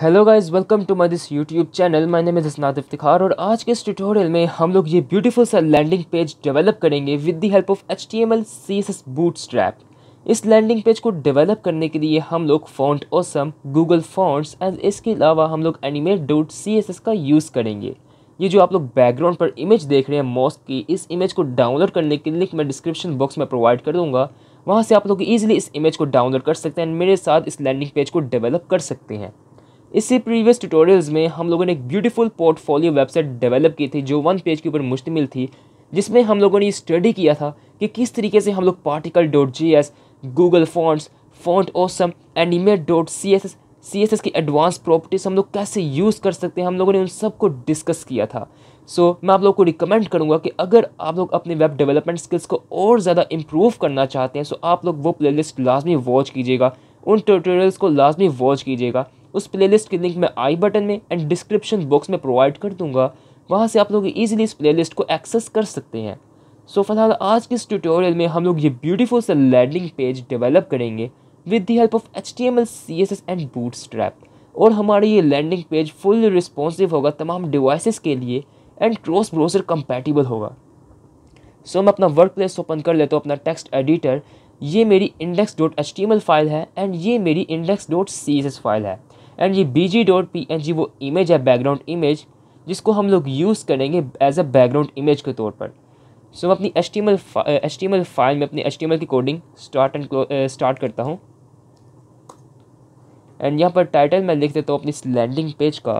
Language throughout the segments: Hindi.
hello guys welcome to my this YouTube channel my name is Hasnad Iftikhar और आज के इस ट्यूटोरियल में हम लोग ये ब्यूटीफुल सा लैंडिंग पेज डेवलप करेंगे with the help of H T M L C S S Bootstrap इस लैंडिंग पेज को डेवलप करने के लिए हम लोग font awesome Google fonts and इसके अलावा हम लोग animate dot C S S का यूज़ करेंगे ये जो आप लोग बैकग्राउंड पर इमेज देख रहे हैं मॉस्क की इस इमेज को डाउनलोड करने की लिंक मैं डिस्क्रिप्शन बॉक्स में प्रोवाइड कर दूँगा वहाँ से आप लोग ईजिली इस इमेज को डाउनलोड कर सकते हैं एंड मेरे साथ इस लैंडिंग पेज को डेवलप कर सकते हैं इससे प्रीवियस ट्यूटोरियल्स में हम लोगों ने एक ब्यूटीफुल पोर्टफोलियो वेबसाइट डेवलप की थी जो वन पेज के ऊपर मुश्तमिल थी जिसमें हम लोगों ने स्टडी किया था कि किस तरीके से हम लोग particle dot J S Google fonts font awesome animate dot C S S C S S की एडवांस प्रॉपर्टीज़ हम लोग कैसे यूज़ कर सकते हैं हम लोगों ने उन सबको डिस्कस किया था सो so, मैं आप लोग को रिकमेंड करूँगा कि अगर आप लोग अपने वेब डेवलपमेंट स्किल्स को और ज़्यादा इम्प्रूव करना चाहते हैं सो तो so आप लोग वो लिस्ट लाजमी वॉच कीजिएगा उन ट्यूटोरियल्स को लाजमी वॉच कीजिएगा उस प्लेलिस्ट की लिंक मैं आई बटन में एंड डिस्क्रिप्शन बॉक्स में प्रोवाइड कर दूंगा वहाँ से आप लोग ईजिली इस प्लेलिस्ट को एक्सेस कर सकते हैं सो so, फिलहाल आज के इस ट्यूटोरियल में हम लोग ये ब्यूटीफुल से लैंडिंग पेज डेवलप करेंगे with the help of H T M L C S S and boot strap और हमारे ये लैंडिंग पेज फुल रिस्पॉन्सिव होगा तमाम डिवाइसेस के लिए एंड क्रॉस ब्राउज़र कंपैटिबल होगा सो so, मैं अपना वर्क प्लेस ओपन कर लेता हूँ अपना टेक्स्ट एडिटर ये मेरी index dot H T M L file है एंड ये मेरी index dot C S S file है एंड ये B G dot P N G वो इमेज है बैकग्राउंड इमेज जिसको हम लोग यूज़ करेंगे एज अ बैकग्राउंड इमेज के तौर पर सो so, मैं अपनी H T M H T M file में अपनी एच टी एम की कोडिंग स्टार्ट एंड स्टार्ट करता हूँ एंड यहाँ पर टाइटल मैं लिख देता हूँ अपनी इस लैंडिंग पेज का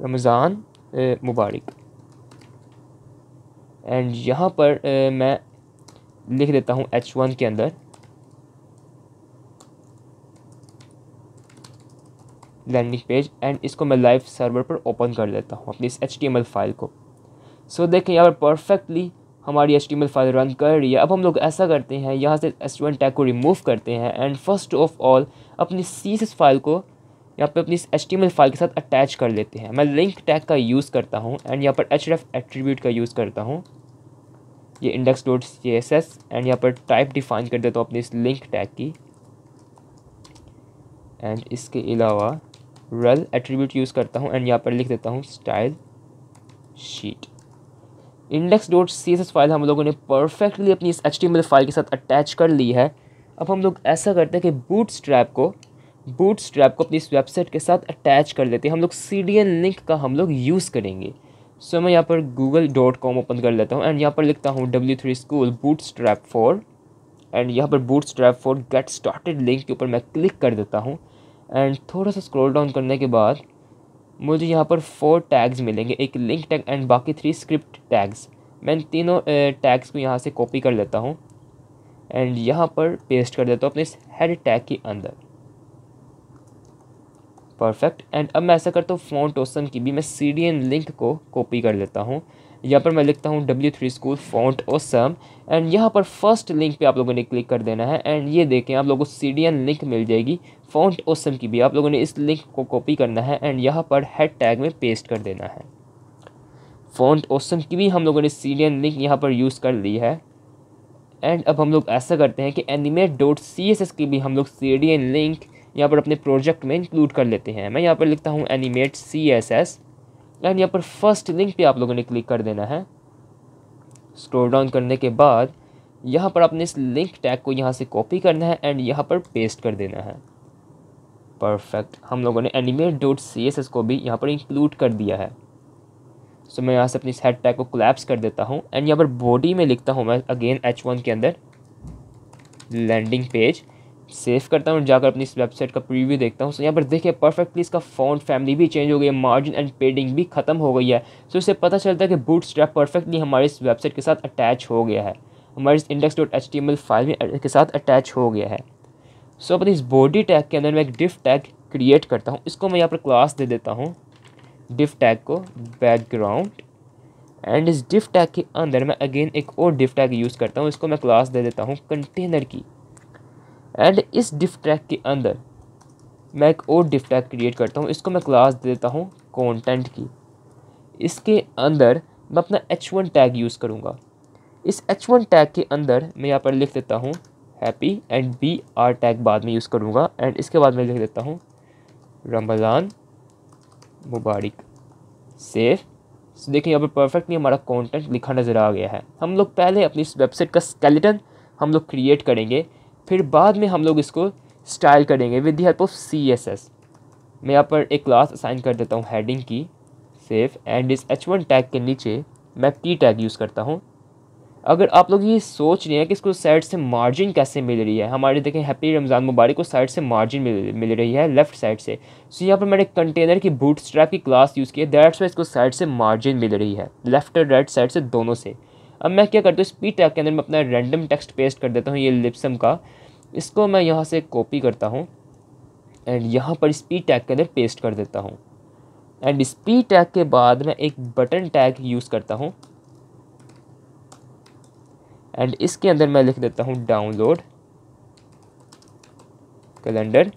रमज़ान मुबारक एंड यहाँ पर ए, मैं लिख देता हूँ एच वन के अंदर लैंडिंग पेज एंड इसको मैं लाइव सर्वर पर ओपन कर लेता हूँ अपनी इस एच फाइल को सो so, देखें यहाँ पर परफेक्टली हमारी एच फाइल रन कर रही है अब हम लोग ऐसा करते हैं यहाँ से स्टूडेंट टैग को रिमूव करते हैं एंड फर्स्ट ऑफ ऑल अपनी सी फाइल को यहाँ पे अपनी एच फाइल के साथ अटैच कर लेते हैं मैं लिंक टैग का यूज़ करता हूँ एंड यहाँ पर एच एट्रीब्यूट का यूज़ करता हूँ ये index dot C S S and यहाँ पर टाइप डिफाइन कर देता हूँ अपनी इस लिंक टैग की एंड इसके अलावा रल एट्रीब्यूट यूज़ करता हूँ एंड यहाँ पर लिख देता हूँ style sheet index dot C file हम लोगों ने परफेक्टली अपनी इस एच फाइल के साथ अटैच कर ली है अब हम लोग ऐसा करते हैं कि बूट स्ट्रैप को बूट स्ट्रैप को अपनी इस वेबसाइट के साथ अटैच कर लेते हैं हम लोग सी डी एन लिंक का हम लोग यूज़ करेंगे सो so, मैं यहाँ पर गूगल डॉट कॉम ओपन कर लेता हूँ एंड यहाँ पर लिखता हूँ W three school Bootstrap for and यहाँ पर Bootstrap for get started link के ऊपर मैं क्लिक कर देता हूँ एंड थोड़ा सा स्क्रॉल डाउन करने के बाद मुझे यहाँ पर फोर टैग्स मिलेंगे एक लिंक टैग एंड बाकी थ्री स्क्रिप्ट टैग्स मैं इन तीनों टैग्स को यहाँ से कॉपी कर लेता हूँ एंड यहाँ पर पेस्ट कर देता हूँ अपने इस हेड टैग के अंदर परफेक्ट एंड अब मैं ऐसा करता हूँ फोन टोसन की भी मैं सी डी एन लिंक को कॉपी कर लेता हूँ यहाँ पर मैं लिखता हूँ डब्ल्यू थ्री स्कूल फॉन्ट और सम एंड यहाँ पर फर्स्ट लिंक पे आप लोगों ने क्लिक कर देना है एंड ये देखें आप लोगों को सी डी एन लिंक मिल जाएगी फॉन्ट और सम की भी आप लोगों ने इस लिंक को कॉपी करना है एंड यहाँ पर हेड टैग में पेस्ट कर देना है फॉन्ट ओसम की भी हम लोगों ने एन लिंक यहाँ पर यूज़ कर ली है एंड अब हम लोग ऐसा करते हैं कि animate dot C S S की भी हम लोग एन लिंक यहाँ पर अपने प्रोजेक्ट में इंक्लूड कर लेते हैं मैं यहाँ पर लिखता हूँ animate C S S and यहाँ पर फर्स्ट लिंक पे आप लोगों ने क्लिक कर देना है स्क्रोल डाउन करने के बाद यहाँ पर आपने इस लिंक टैग को यहाँ से कॉपी करना है एंड यहाँ पर पेस्ट कर देना है परफेक्ट हम लोगों ने animate dot C S S को भी यहाँ पर इंक्लूड कर दिया है सो so, मैं यहाँ से अपनी हेड टैग को क्लैप्स कर देता हूँ एंड यहाँ पर बॉडी में लिखता हूँ मैं अगेन एच वन के अंदर लैंडिंग पेज सेव करता हूँ जाकर अपनी इस वेबसाइट का प्रीव्यू देखता हूँ सो so, यहाँ पर देखिए परफेक्टली इसका फ़ॉन्ट फैमिली भी चेंज हो गई है मार्जिन एंड पेडिंग भी खत्म हो गई है सो so, इससे पता चलता है कि बूट स्ट्रैप परफेक्टली हमारे इस वेबसाइट के साथ अटैच हो गया है हमारे इस index dot H T M L file में के साथ अटैच हो गया है सो so, अपनी इस बॉडी टैग के अंदर मैं एक डिफ टैग क्रिएट करता हूँ इसको मैं यहाँ पर क्लास दे देता हूँ डिफ टैग को बैकग्राउंड एंड इस डिफ टैग के अंदर मैं अगेन एक और डिफ टैग यूज़ करता हूँ इसको मैं क्लास दे देता हूँ कंटेनर की एंड इस डिफ ट्रैक के अंदर मैं एक और डिफ ट्रैक क्रिएट करता हूँ इसको मैं क्लास दे देता हूँ कॉन्टेंट की इसके अंदर मैं अपना एच वन टैग यूज़ करूँगा इस एच वन टैग के अंदर मैं यहाँ पर लिख देता हूँ happy and B R tag बाद में यूज़ करूँगा एंड इसके बाद मैं लिख देता हूँ रमज़ान मुबारक सेफ तो देखिए यहाँ पर परफेक्टली हमारा कंटेंट लिखा नज़र आ गया है हम लोग पहले अपनी इस वेबसाइट का स्केलेटन हम लोग क्रिएट करेंगे फिर बाद में हम लोग इसको स्टाइल करेंगे with the help of C S S मैं यहाँ पर एक क्लास असाइन कर देता हूँ हेडिंग की सेफ एंड इस एच वन टैग के नीचे मैं पी टैग यूज़ करता हूँ अगर आप लोग ये सोच रहे हैं कि इसको साइड से मार्जिन कैसे मिल रही है हमारे देखें हैप्पी रमज़ान मुबारक को साइड से मार्जिन मिल मिल रही है लेफ्ट साइड से सो यहाँ पर मैंने कंटेनर की बूट स्ट्रैप की क्लास यूज़ की है दैट्स वाई इसको साइड से मार्जिन मिल रही है लेफ्ट और राइट साइड से दोनों से अब मैं क्या करता हूँ स्पीड टैग के अंदर मैं अपना रैंडम टेक्स्ट पेस्ट कर देता हूँ ये लिप्सम का इसको मैं यहाँ से कॉपी करता हूँ एंड यहाँ पर स्पीड टैग के अंदर पेस्ट कर देता हूँ एंड स्पीड टैग के बाद मैं एक बटन टैग यूज़ करता हूँ एंड इसके अंदर मैं लिख देता हूँ डाउनलोड कैलेंडर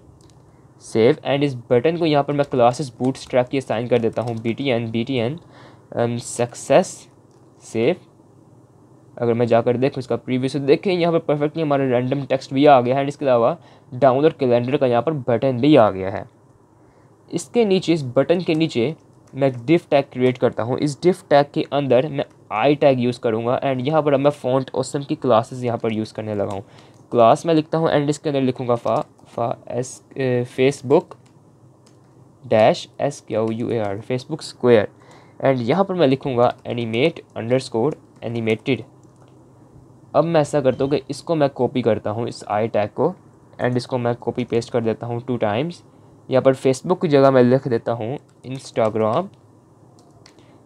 सेव एंड इस बटन को यहाँ पर मैं क्लासेस बूट स्ट्रैप की असाइन कर देता हूँ B T N B T N success save अगर मैं जाकर देखूँ इसका प्रीव्यू से देखें यहाँ पर परफेक्टली हमारा रैंडम टेक्स्ट भी आ गया है एंड इसके अलावा डाउनलोड कैलेंडर का यहाँ पर बटन भी आ गया है इसके नीचे इस बटन के नीचे मैं एक डिफ टैग क्रिएट करता हूँ इस डिफ टैग के अंदर मैं आई टैग यूज़ करूँगा एंड यहाँ पर अब मैं फ़ॉन्ट ओसम की क्लासेस यहाँ पर यूज़ करने लगा हूँ क्लास मैं लिखता हूँ एंड इसके अंदर लिखूँगा fa fa S Facebook dash S क्या U A R Facebook square and यहाँ पर मैं लिखूँगा एनिमेट अंडर स्कोर एनिमेटेड अब मैं ऐसा करता हूँ कि इसको मैं कॉपी करता हूँ इस आई टैग को एंड इसको मैं कॉपी पेस्ट कर देता हूँ टू टाइम्स यहाँ पर फेसबुक की जगह मैं लिख देता हूँ इंस्टाग्राम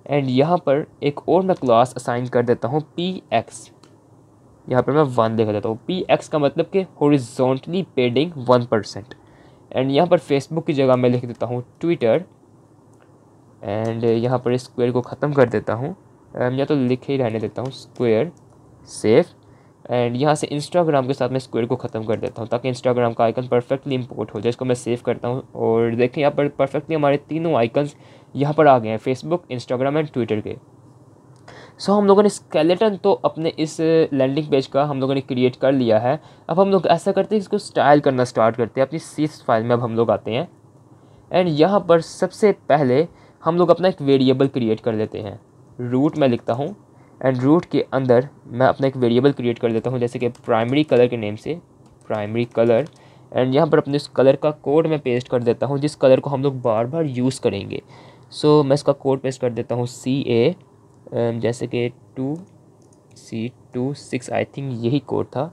एंड यहाँ पर एक और मैं क्लास असाइन कर देता हूँ पी एक्स यहाँ पर मैं वन लिख देता हूँ पी एक्स का मतलब कि horizontally padding one percent and यहाँ पर फेसबुक की जगह मैं लिख देता हूँ ट्विटर एंड यहाँ पर स्क्वायर को ख़त्म कर देता हूँ um, या तो लिख ही रहने देता हूँ स्क्वायर सेफ एंड यहाँ से इंस्टाग्राम के साथ मैं स्क्वेयर को ख़त्म कर देता हूँ ताकि इंस्टाग्राम का आइकन परफेक्टली इंपोर्ट हो जाए इसको मैं सेव करता हूँ और देखें यहाँ पर परफेक्टली हमारे तीनों आइकन्स यहाँ पर आ गए हैं फेसबुक इंस्टाग्राम एंड ट्विटर के सो so, हम लोगों ने स्केलेटन तो अपने इस लैंडिंग पेज का हम लोगों ने क्रिएट कर लिया है अब हम लोग ऐसा करते हैं इसको स्टाइल करना स्टार्ट करते हैं अपनी सीस फाइल में अब हम लोग आते हैं एंड यहाँ पर सबसे पहले हम लोग अपना एक वेरिएबल क्रिएट कर लेते हैं रूट मैं लिखता हूँ एंड रूट के अंदर मैं अपना एक वेरिएबल क्रिएट कर देता हूँ जैसे कि प्राइमरी कलर के नेम से प्राइमरी कलर एंड यहाँ पर अपने उस कलर का कोड मैं पेस्ट कर देता हूँ जिस कलर को हम लोग बार बार यूज़ करेंगे सो so, मैं इसका कोड पेस्ट कर देता हूँ सी ए um, जैसे कि two C two six I think यही कोड था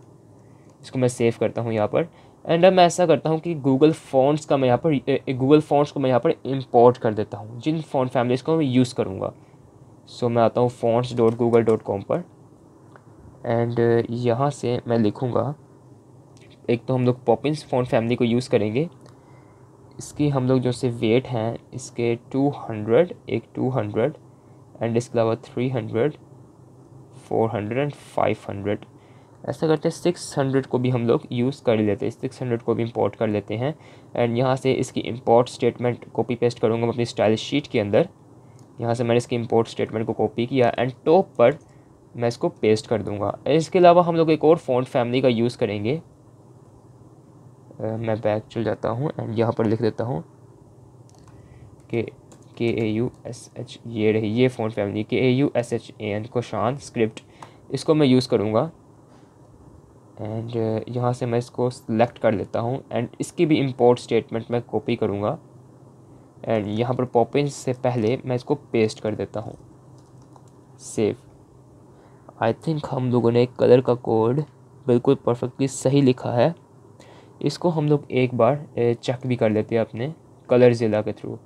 इसको मैं सेव करता हूँ यहाँ पर एंड अब मैं ऐसा करता हूँ कि गूगल फ़ॉन्ट्स का मैं यहाँ पर गूगल फ़ॉन्ट्स को मैं यहाँ पर इम्पोर्ट कर देता हूँ जिन फ़ॉन्ट फैमिलीज़ को मैं यूज़ करूँगा सो so, मैं आता हूँ fonts dot Google dot com पर एंड uh, यहाँ से मैं लिखूँगा एक तो हम लोग पॉपिंस फ़ॉन्ट फैमिली को यूज़ करेंगे इसकी हम लोग जो से वेट हैं इसके टू हंड्रेड एक टू हंड्रेड एंड इसके अलावा three hundred four hundred and five hundred ऐसा करते हैं सिक्स हंड्रेड को भी हम लोग यूज़ कर लेते हैं सिक्स हंड्रेड को भी इंपोर्ट कर लेते हैं एंड यहाँ से इसकी इंपोर्ट स्टेटमेंट कॉपी पेस्ट करूँगा मैं अपनी स्टाइल शीट के अंदर यहाँ से मैंने इसके इम्पोर्ट स्टेटमेंट को कॉपी किया एंड टॉप पर मैं इसको पेस्ट कर दूँगा इसके अलावा हम लोग एक और फ़ॉन्ट फैमिली का यूज़ करेंगे मैं बैक चल जाता हूँ एंड यहाँ पर लिख देता हूँ के के ए यू एस एच ये रही ये फ़ॉन्ट फैमिली के A U S H A N Kaushan script इसको मैं यूज़ करूँगा एंड यहाँ से मैं इसको सेलेक्ट कर लेता हूँ एंड इसकी भी इम्पोर्ट स्टेटमेंट मैं कॉपी करूँगा एड यहाँ पर पॉपिन से पहले मैं इसको पेस्ट कर देता हूँ सेव आई थिंक हम लोगों ने कलर का कोड बिल्कुल परफेक्टली सही लिखा है इसको हम लोग एक बार चेक भी कर लेते हैं अपने कलर ज़िला के थ्रू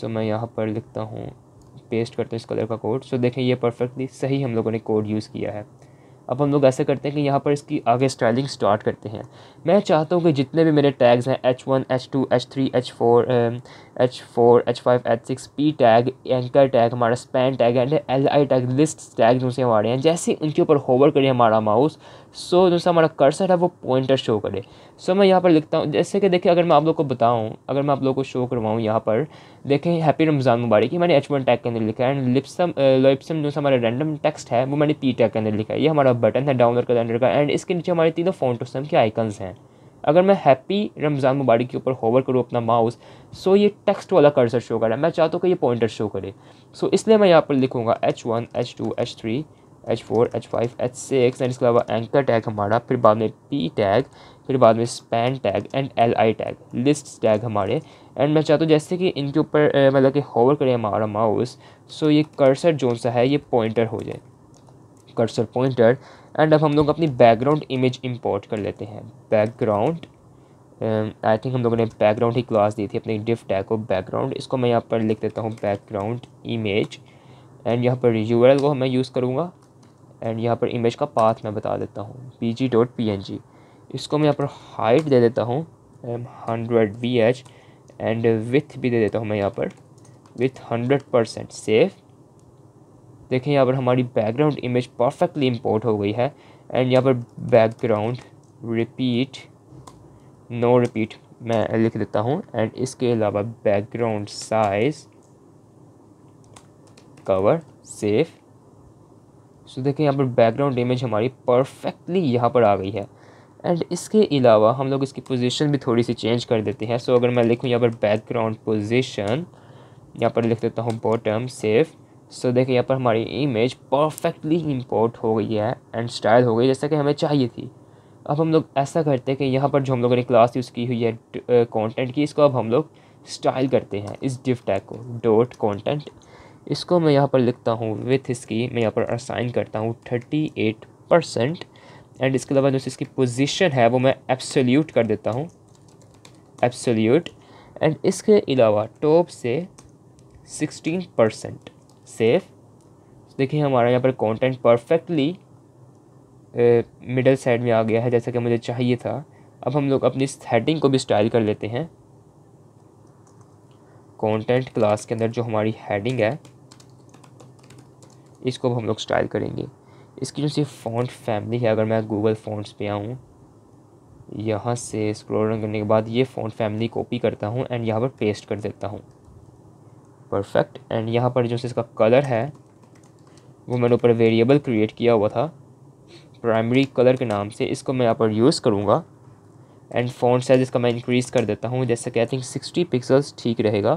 सो मैं यहाँ पर लिखता हूँ पेस्ट करता हूँ इस कलर का कोड सो देखें ये परफेक्टली सही हम लोगों ने कोड यूज़ किया है अब हम लोग ऐसा करते हैं कि यहाँ पर इसकी आगे स्टाइलिंग स्टार्ट करते हैं मैं चाहता हूँ कि जितने भी मेरे टैग्स हैं H one H two H three H four H four H five H six P tag anchor tag हमारा span tag and L I tag list tag जो से हमारे हैं जैसे उनके ऊपर होवर करें हमारा माउस सो जो सा हमारा कर्सर है वो पॉइंटर शो करे सो मैं यहाँ पर लिखता हूँ जैसे कि देखिए अगर मैं आप लोग को बताऊँ अगर मैं आप लोग को शो करवाऊँ यहाँ पर देखें हैप्पी रमज़ान मुबारक ये मैंने एच वन टैग के अंदर लिखा है एंड लिप्सम लिप्सम जो हमारा रैंडम टेक्स्ट है वो मैंने पी टैग के अंदर लिखा है ये हमारा बटन है डाउनलोड का अंडर का एंड इसके नीचे हमारे तीनों फोन टोसम के आइकन्स हैं अगर मैं हैप्पी रमज़ान मुबारक के ऊपर होवर करूँ अपना माउस सो ये टेक्स्ट वाला कर्सर शो कर रहा है मैं चाहता हूँ कि ये पॉइंटर शो करे सो इसलिए मैं यहाँ पर लिखूँगा H one H two H three H four H five H six and इसके अलावा एंकर टैग हमारा फिर बाद में पी टैग फिर बाद में span tag and L I tag list tag हमारे एंड मैं चाहता हूँ जैसे कि इनके ऊपर मतलब कि होवर करें हमारा माउस सो ये कर्सर जोन सा है ये पॉइंटर हो जाए कर्सर पॉइंटर एंड अब हम लोग अपनी बैकग्राउंड इमेज इंपोर्ट कर लेते हैं बैकग्राउंड आई थिंक हम लोगों ने बैकग्राउंड ही क्लास दी थी अपने डिफ टैग को बैकग्राउंड इसको मैं यहाँ पर लिख देता हूँ बैकग्राउंड इमेज एंड यहाँ पर यू को मैं यूज़ करूँगा एंड यहाँ पर इमेज का पाथ मैं बता देता हूँ P G dot P N G इसको मैं यहाँ पर हाइट दे देता हूँ hundred V H and width भी दे देता हूँ मैं यहाँ पर विथ हंड्रेड परसेंट सेफ देखें यहाँ पर हमारी बैकग्राउंड इमेज परफेक्टली इंपोर्ट हो गई है एंड यहाँ पर बैकग्राउंड रिपीट नो रिपीट मैं लिख देता हूँ एंड इसके अलावा background size cover save so देखें यहाँ पर बैकग्राउंड इमेज हमारी परफेक्टली यहाँ पर आ गई है एंड इसके अलावा हम लोग इसकी पोजीशन भी थोड़ी सी चेंज कर देते हैं सो so, अगर मैं लिखूँ यहाँ पर बैकग्राउंड पोजीशन यहाँ पर लिख देता हूँ बॉटम सेफ़ सो देखिए यहाँ पर हमारी इमेज परफेक्टली इम्पोर्ट हो गई है एंड स्टाइल हो गई जैसा कि हमें चाहिए थी अब हम लोग ऐसा करते हैं कि यहाँ पर जो हम लोगों ने क्लास यूज़ की हुई है कॉन्टेंट की इसको अब हम लोग स्टाइल करते हैं इस डिफ टैग को डोट कॉन्टेंट इसको मैं यहाँ पर लिखता हूँ विथ इसकी मैं यहाँ पर असाइन करता हूँ थर्टी एट परसेंट एंड इसके अलावा जो इसकी पोजीशन है वो मैं एब्सोल्यूट कर देता हूँ एब्सोल्यूट एंड इसके अलावा टॉप से सिक्सटीन परसेंट सेव देखिए हमारा यहाँ पर कंटेंट परफेक्टली मिडल साइड में आ गया है जैसा कि मुझे चाहिए था अब हम लोग अपनी हेडिंग को भी स्टाइल कर लेते हैं कंटेंट क्लास के अंदर जो हमारी हेडिंग है इसको हम लोग स्टाइल करेंगे इसकी जो सिर्फ फ़ॉन्ट फैमिली है अगर मैं गूगल फ़ॉन्ट्स पे आऊँ यहाँ से स्क्रॉल करने के बाद ये फ़ॉन्ट फैमिली कॉपी करता हूँ एंड यहाँ पर पेस्ट कर देता हूँ परफेक्ट एंड यहाँ पर जो इसका कलर है वो मैंने ऊपर वेरिएबल क्रिएट किया हुआ था प्राइमरी कलर के नाम से इसको मैं यहाँ पर यूज़ करूँगा एंड फ़ॉन्ट साइज़ इसका मैं इंक्रीज़ कर देता हूँ जैसे कि आई थिंक सिक्सटी पिक्सल्स ठीक रहेगा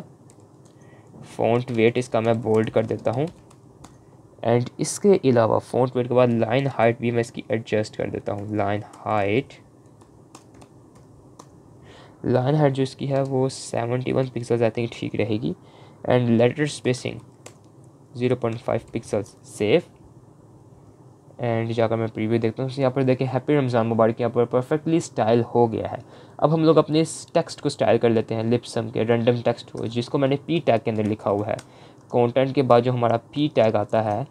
फ़ॉन्ट वेट इसका मैं बोल्ड कर देता हूँ एंड इसके अलावा फ़ॉन्ट वेट के बाद लाइन हाइट भी मैं इसकी एडजस्ट कर देता हूँ लाइन हाइट लाइन हाइट जो इसकी है वो seventy one pixels I think ठीक रहेगी and letter spacing 0.5 pixels save and जाकर मैं प्रीव्यू देखता हूँ यहाँ पर देखें हैप्पी रमज़ान मुबारक यहाँ पर परफेक्टली स्टाइल हो गया है अब हम लोग अपने इस टेक्स्ट को स्टाइल कर लेते हैं लिप्सम के रैंडम टेक्स्ट को जिसको मैंने पी टैग के अंदर लिखा हुआ है कंटेंट के बाद जो हमारा पी टैग आता है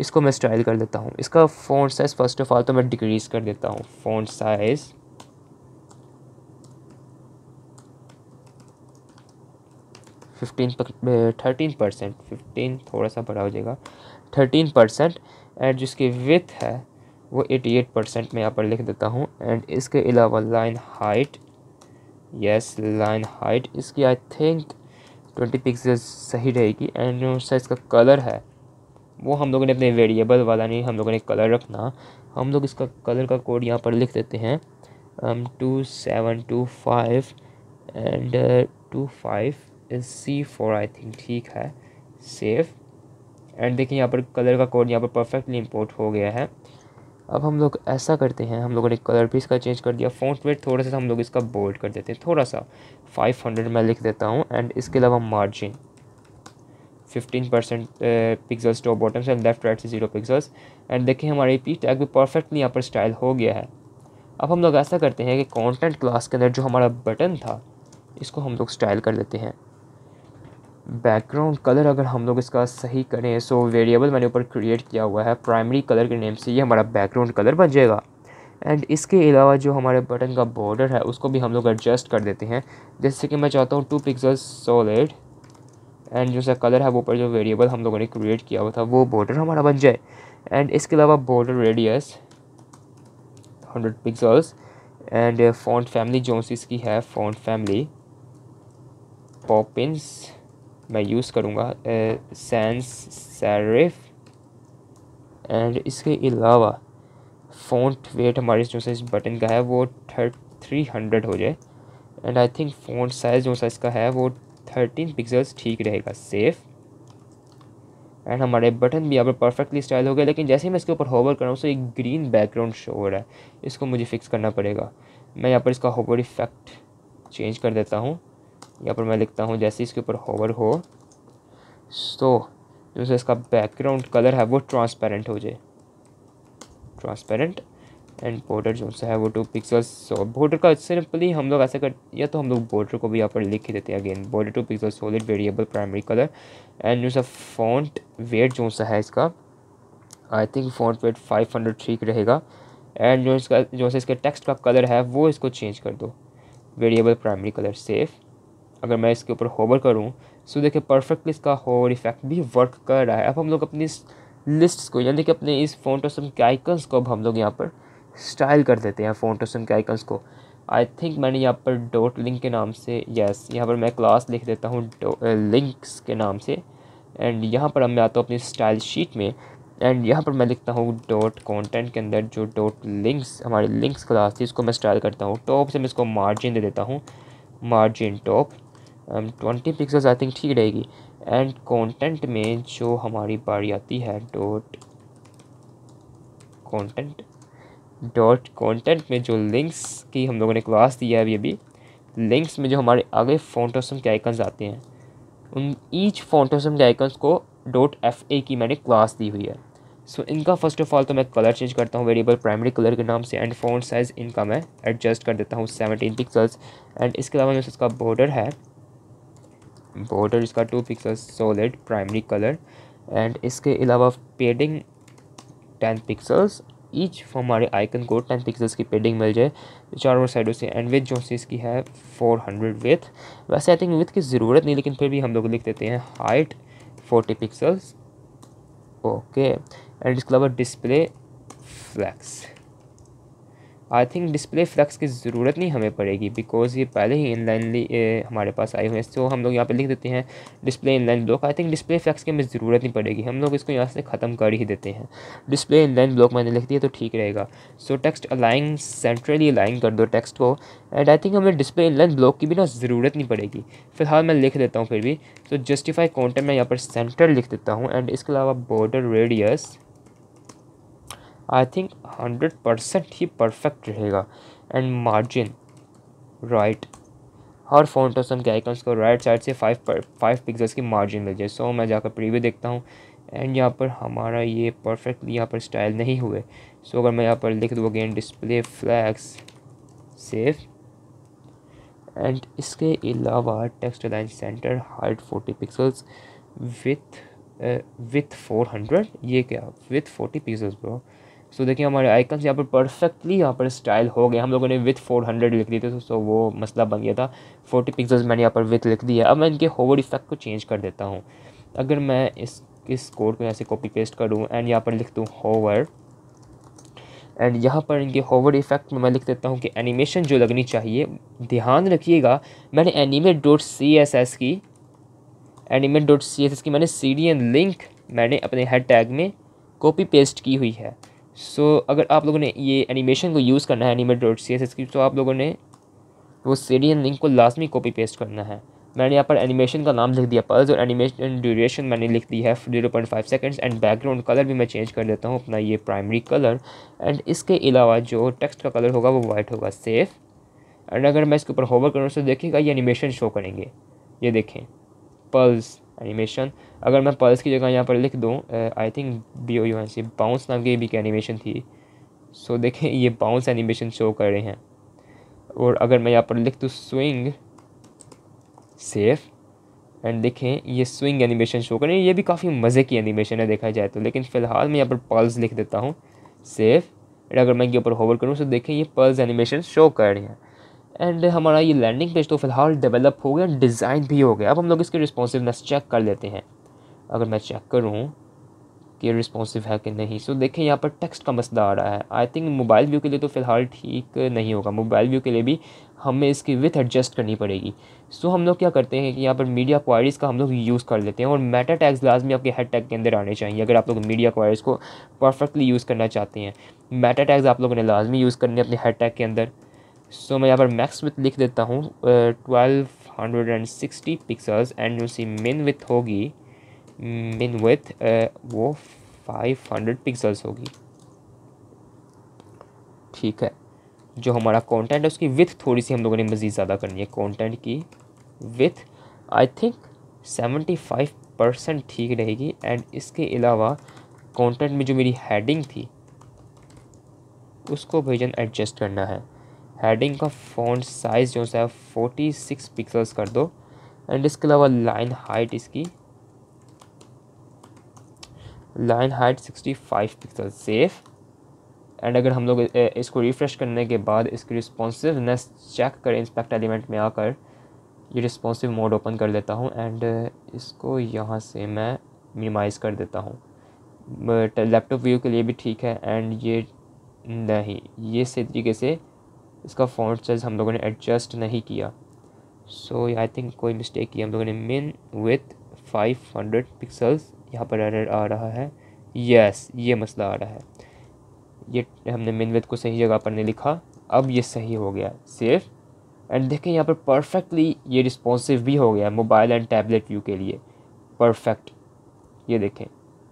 इसको मैं स्टाइल कर लेता हूँ इसका font size first of all तो मैं डिक्रीज़ कर देता हूँ font size fifteen thirteen percent fifteen थोड़ा सा बड़ा हो जाएगा थर्टीन परसेंट एंड जिसकी विथ है वो एटी एट परसेंट मैं यहाँ पर लिख देता हूँ एंड इसके अलावा line height yes line height इसकी आई थिंक ट्वेंटी पिक्सल्स सही रहेगी एंड जो इसका कलर है वो हम लोगों ने अपने वेरिएबल वाला नहीं हम लोगों ने कलर रखना हम लोग इसका कलर का कोड यहाँ पर लिख देते हैं two seven two five and two five is C four I think ठीक है सेव एंड देखिए यहाँ पर कलर का कोड यहाँ पर परफेक्टली इम्पोर्ट हो गया है अब हम लोग ऐसा करते हैं हम लोगों ने कलर भी इसका चेंज कर दिया फ़ॉन्ट वेट थोड़ा सा हम लोग इसका बोल्ड कर देते हैं थोड़ा सा 500 मैं लिख देता हूँ एंड इसके अलावा margin 15 percent pixels top bottom से लेफ्ट राइट से जीरो पिक्सल्स एंड देखिए हमारे पी टैग भी परफेक्टली यहाँ पर स्टाइल हो गया है अब हम लोग ऐसा करते हैं कि कॉन्टेंट क्लास के अंदर जो हमारा बटन था इसको हम लोग स्टाइल कर देते हैं बैकग्राउंड कलर अगर हम लोग इसका सही करें सो वेरिएबल मैंने ऊपर क्रिएट किया हुआ है प्राइमरी कलर के नेम से ये हमारा बैकग्राउंड कलर बन जाएगा एंड इसके अलावा जो हमारे बटन का बॉर्डर है उसको भी हम लोग एडजस्ट कर देते हैं जैसे कि मैं चाहता हूँ टू पिक्सल सॉलिड एंड जो सा कलर है वो पर जो वेरिएबल हम लोगों ने क्रिएट किया हुआ था वो बॉर्डर हमारा बन जाए एंड इसके अलावा border radius hundred pixels and font family जो इसकी है फॉन्ट फैमिली पॉपिन्स मैं यूज़ करूँगा सैंस सैरिफ एंड इसके अलावा फ़ॉन्ट वेट हमारे जो सा इस बटन का है वो थर्ट थ्री हंड्रेड हो जाए and I think font size जो सा इसका है वो थर्टीन पिक्सल्स ठीक रहेगा सेफ़ एंड हमारे बटन भी यहाँ पर परफेक्टली स्टाइल हो गया लेकिन जैसे ही मैं इसके ऊपर होवर कर रहा हूँ तो एक ग्रीन बैकग्राउंड शो हो रहा है इसको मुझे फिक्स करना पड़ेगा मैं यहाँ पर इसका होवर इफेक्ट चेंज कर देता हूँ यहाँ पर मैं लिखता हूँ जैसे इसके ऊपर होवर हो सो जो से इसका बैकग्राउंड कलर है वो ट्रांसपेरेंट हो जाए ट्रांसपेरेंट एंड बॉर्डर जो सा है वो टू पिक्सल्स सो बॉर्डर का सिंपली हम लोग ऐसा कर या तो हम लोग बॉर्डर को भी यहाँ पर लिख ही देते हैं again border two pixel solid variable primary colour and जो सा फॉन्ट वेट जो सा है इसका I think font weight five hundred ठीक रहेगा एंड जो इसका जो सा इसके टेक्स्ट का कलर है वो इसको चेंज कर दो वेरिएबल प्राइमरी कलर सेफ़ अगर मैं इसके ऊपर होवर करूँ सो देखिए परफेक्टली इसका होवर इफेक्ट भी वर्क कर रहा है अब हम लोग अपनी लिस्ट को यानी कि अपने इस फ़ोन टोसम के आइकन्स को अब हम लोग यहाँ पर स्टाइल कर देते हैं फ़ोन टोसम के आइकन्स को आई थिंक मैंने यहाँ पर डोट लिंक के नाम से यस yes, यहाँ पर मैं क्लास लिख देता हूँ लिंक्स uh, के नाम से एंड यहाँ पर मैं आता हूँ अपनी स्टाइल शीट में एंड यहाँ पर मैं लिखता हूँ डॉट कॉन्टेंट के अंदर जो डॉट लिंक्स हमारे लिंक्स क्लास थी इसको मैं स्टाइल करता हूँ टॉप से मैं इसको मार्जिन दे देता हूँ margin top twenty pixels I think ठीक रहेगी एंड कंटेंट में जो हमारी बारी आती है डॉट कंटेंट डॉट कंटेंट में जो लिंक्स की हम लोगों ने क्लास दी है अभी अभी लिंक्स में जो हमारे आगे फोटोसम के आइकन्स आते हैं उन ईच फोटोसम के icons co dot F A की मैंने क्लास दी हुई है सो so, इनका फर्स्ट ऑफ ऑल तो मैं कलर चेंज करता हूँ वेरिएबल प्राइमरी कलर के नाम से एंड फोन साइज़ इनका मैं एडजस्ट कर देता हूँ सेवनटीन पिक्सल्स एंड इसके अलावा जो इसका बॉर्डर है बॉर्डर इसका two pixel solid primary colour and इसके अलावा पेडिंग टेन पिक्सल्स ईच हमारे आइकन को टेन पिक्सल्स की पेडिंग मिल जाए चारों साइडों से एंड विथ जो से इसकी है फोर हंड्रेड विथ वैसे आई थिंक विथ की ज़रूरत नहीं लेकिन फिर भी हम लोग लिख देते हैं height forty pixels okay and इसके अलावा display flex I think display flex की ज़रूरत नहीं हमें पड़ेगी बिकॉज ये पहले ही इनलाइनली हमारे पास आए हुए हैं तो हम लोग यहाँ पे लिख देते हैं display inline block I think display flex की हमें ज़रूरत नहीं पड़ेगी हम लोग इसको यहाँ से ख़त्म कर ही देते हैं डिस्प्ले इनलाइन ब्लॉक मैंने लिख दिया तो ठीक रहेगा so text align centrally align कर दो टेक्स्ट को एंड आई थिंक हमें डिस्प्ले इनलाइन ब्लॉक की भी ना ज़रूरत नहीं पड़ेगी फिलहाल मैं लिख देता हूँ फिर भी तो जस्टिफाई काउंटर मैं यहाँ पर सेंटर लिख देता हूँ एंड इसके अलावा border radius I think hundred percent ही परफेक्ट रहेगा एंड मार्जिन राइट हर फोन टोसन के आइकन्स को राइट साइड से फाइव पर फाइव पिक्सल्स की मार्जिन मिल जाए सो मैं जाकर प्रीव्यू देखता हूँ एंड यहाँ पर हमारा ये परफेक्टली यहाँ पर स्टाइल नहीं हुए सो अगर मैं यहाँ पर लिख दूँ again display flex save and इसके अलावा text line centre height forty pixels width width four hundred ये क्या width forty pixels bro so देखिए हमारे आइकन्स यहाँ पर परफेक्टली यहाँ पर स्टाइल हो गए हम लोगों ने विथ 400 लिख दिए थे सो तो वो मसला बन गया था 40 पिक्सल्स मैंने यहाँ पर विथ लिख दिया अब मैं इनके होवर इफेक्ट को चेंज कर देता हूँ अगर मैं इस इस कोड को यहाँ से कॉपी पेस्ट करूँ एंड यहाँ पर लिख दूँ होवर एंड यहाँ पर इनके होवर इफेक्ट में मैं लिख देता हूँ कि एनिमेशन जो लगनी चाहिए ध्यान रखिएगा मैंने animate dot C S S की animate dot C S S की मैंने सी डी एन लिंक मैंने अपने हेड टैग में कॉपी पेस्ट की हुई है सो so, अगर आप लोगों ने ये एनिमेशन को यूज़ करना है animate dot C S S की तो आप लोगों ने वो सीडियन लिंक को लाजमी कॉपी पेस्ट करना है मैंने यहाँ पर एनिमेशन का नाम लिख दिया पल्स और एनिमेशन ड्यूरेशन मैंने लिख दी है zero point five seconds and background colour भी मैं चेंज कर देता हूँ अपना ये प्राइमरी कलर एंड इसके अलावा जो टेक्स्ट का कलर होगा वो वाइट होगा सेफ एंड अगर मैं इसके ऊपर होवर करूँ तो देखिएगा ये एनिमेशन शो करेंगे ये देखें पल्स एनिमेशन अगर मैं पल्स की जगह यहाँ पर लिख दूँ I think B O U N C bounce नाम की भी एक एनिमेशन थी सो so, देखें ये बाउंस एनिमेशन शो कर रहे हैं और अगर मैं यहाँ पर लिख दूँ स्विंग सेफ एंड देखें ये स्विंग एनिमेशन शो कर हैं ये भी काफ़ी मज़े की एनिमेशन है देखा जाए तो लेकिन फ़िलहाल मैं यहाँ पर पल्स लिख देता हूँ सेफ एंड अगर मैं ये ऊपर होवर करूँ तो देखें ये पल्स एनिमेशन शो कर रहे हैं एंड हमारा ये लैंडिंग पेज तो फ़िलहाल डेवलप हो गया डिज़ाइन भी हो गया अब हम लोग इसकी रिस्पॉन्सिवनेस चेक कर लेते हैं अगर मैं चेक करूँ कि रिस्पॉन्सिव है कि नहीं सो so, देखें यहाँ पर टेक्स्ट का मसला आ रहा है आई थिंक मोबाइल व्यू के लिए तो फ़िलहाल ठीक नहीं होगा मोबाइल व्यू के लिए भी हमें इसकी विथ एडजस्ट करनी पड़ेगी सो so, हम लोग क्या करते हैं कि यहाँ पर मीडिया क्वायरीज़ का हम लोग यूज़ कर लेते हैं और मेटा टैग्स लाजमी आपके हेड टैग के अंदर आने चाहिए अगर आप लोग मीडिया क्वायरीज़ को परफेक्टली यूज़ करना चाहते हैं मेटा टैग्स आप लोगों ने लाजमी यूज़ करने अपने हेड टैग के अंदर सो so, मैं यहाँ पर मैक्स विथ लिख देता हूँ twelve hundred and sixty pixels and उसी सी मेन विथ होगी मिन hmm, विथ uh, वो 500 पिक्सल्स होगी ठीक है जो हमारा कंटेंट है उसकी विथ थोड़ी सी हम लोगों ने मज़ीद ज़्यादा करनी है कंटेंट की विथ आई थिंक 75 परसेंट ठीक रहेगी एंड इसके अलावा कंटेंट में जो मेरी हेडिंग थी उसको भजन एडजस्ट करना है हेडिंग का फ़ॉन्ट साइज़ जो है फोर्टी सिक्स पिक्सल्स कर दो एंड इसके अलावा लाइन हाइट इसकी line height sixty five pixel save and अगर हम लोग इसको रिफ़्रेश करने के बाद इसकी रिस्पॉन्सिवनेस चेक करें इंस्पेक्ट एलिमेंट में आकर ये रिस्पॉन्सिव मोड ओपन कर लेता हूँ एंड इसको यहाँ से मैं मिनिमाइज़ कर देता हूँ बट लैपटॉप व्यू के लिए भी ठीक है एंड ये नहीं ये सही तरीके से इसका फॉन्ट साइज हम लोगों ने एडजस्ट नहीं किया सो आई थिंक कोई मिस्टेक किया हम लोगों ने मिन विथ फाइव हंड्रेड पिक्सल्स यहाँ पर एरर आ रहा है यस ये मसला आ रहा है ये हमने मिनविथ को सही जगह पर नहीं लिखा अब ये सही हो गया सिर्फ एंड देखें यहाँ पर परफेक्टली ये रिस्पॉन्सिव भी हो गया मोबाइल एंड टैबलेट व्यू के लिए परफेक्ट ये देखें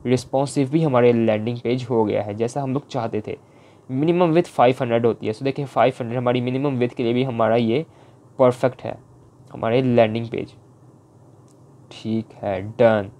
रिस्पॉन्सिव भी हमारे लैंडिंग पेज हो गया है जैसा हम लोग चाहते थे मिनिमम विथ फाइव हंड्रेड होती है सो देखें फाइव हंड्रेड हमारी मिनिमम विथ के लिए भी हमारा ये परफेक्ट है हमारे लैंडिंग पेज ठीक है डन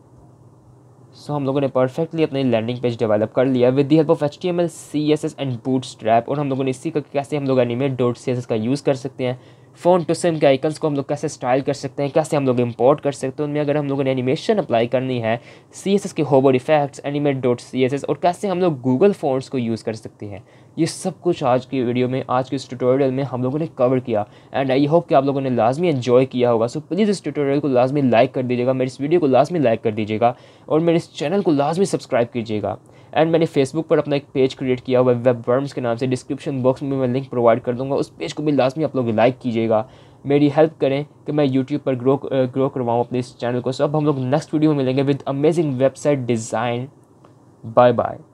सो so, हम लोगों ने परफेक्टली अपने लैंडिंग पेज डेवलप कर लिया with the help of H T M L C S S and boot strap और हम लोगों ने इसी का कैसे हम लोग animate dot C S S का यूज़ कर सकते हैं फ़ोन टू सिम के आइकन्स को हम लोग कैसे स्टाइल कर सकते हैं कैसे हम लोग इंपोर्ट कर सकते हैं उनमें अगर हम लोगों ने एनिमेशन अप्लाई करनी है सी एस एस के hover effects animate dot C S S और कैसे हम लोग गूगल फोन्स को यूज़ कर सकते हैं ये सब कुछ आज की वीडियो में आज के इस ट्यूटोरियल में हम लोगों ने कवर किया एंड आई होप कि आप लोगों ने लाजमी इन्जॉय किया होगा सो प्लीज़ इस ट्यूटोरियल को लाजमी लाइक कर दीजिएगा मेरी इस वीडियो को लाजमी लाइक कर दीजिएगा और मेरे इस चैनल को लाजमी सब्सक्राइब कीजिएगा एंड मैंने फेसबुक पर अपना एक पेज क्रिएट किया हुआ वेब वर्म्स के नाम से डिस्क्रिप्शन बॉक्स में मैं लिंक प्रोवाइड कर दूँगा उस पेज को भी लाजमी आप लोग लाइक कीजिएगा मेरी हेल्प करें कि मैं यूट्यूब पर ग्रो ग्रो करवाऊँ अपने इस चैनल को सो अब हम लोग नेक्स्ट वीडियो में मिलेंगे with amazing website design bye bye